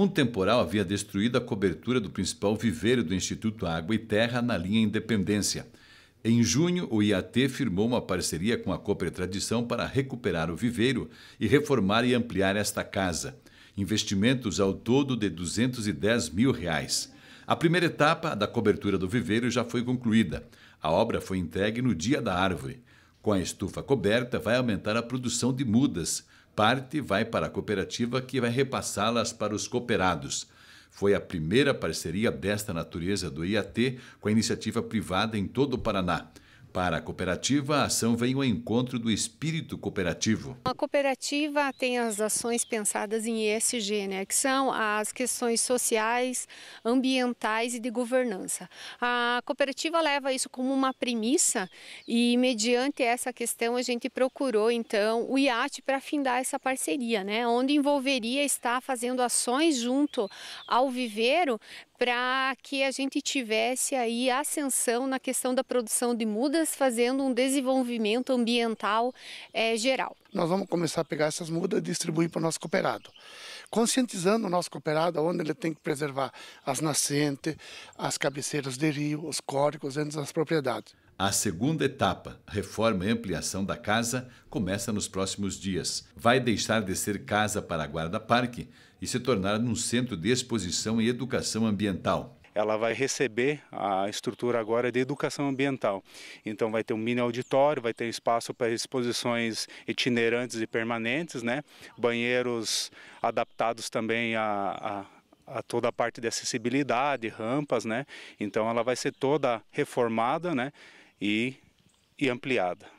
Um temporal havia destruído a cobertura do principal viveiro do Instituto Água e Terra na linha Independência. Em junho, o IAT firmou uma parceria com a Tradição para recuperar o viveiro e reformar e ampliar esta casa. Investimentos ao todo de 210 mil reais. A primeira etapa da cobertura do viveiro já foi concluída. A obra foi entregue no dia da árvore. Com a estufa coberta, vai aumentar a produção de mudas, parte vai para a cooperativa que vai repassá-las para os cooperados. Foi a primeira parceria desta natureza do IAT com a iniciativa privada em todo o Paraná. Para a cooperativa, a ação vem ao encontro do espírito cooperativo. A cooperativa tem as ações pensadas em ESG, né, que são as questões sociais, ambientais e de governança. A cooperativa leva isso como uma premissa e, mediante essa questão, a gente procurou, então, o IAT para afindar essa parceria, né, onde envolveria estar fazendo ações junto ao viveiro para que a gente tivesse aí ascensão na questão da produção de mudas, fazendo um desenvolvimento ambiental é, geral. Nós vamos começar a pegar essas mudas e distribuir para o nosso cooperado, conscientizando o nosso cooperado onde ele tem que preservar as nascentes, as cabeceiras de rio, os córregos dentro das propriedades. A segunda etapa, reforma e ampliação da casa, começa nos próximos dias. Vai deixar de ser casa para Guarda Parque e se tornar um centro de exposição e educação ambiental ela vai receber a estrutura agora de educação ambiental. Então vai ter um mini auditório, vai ter espaço para exposições itinerantes e permanentes, né? banheiros adaptados também a, a, a toda a parte de acessibilidade, rampas, né? Então ela vai ser toda reformada, né? e, e ampliada.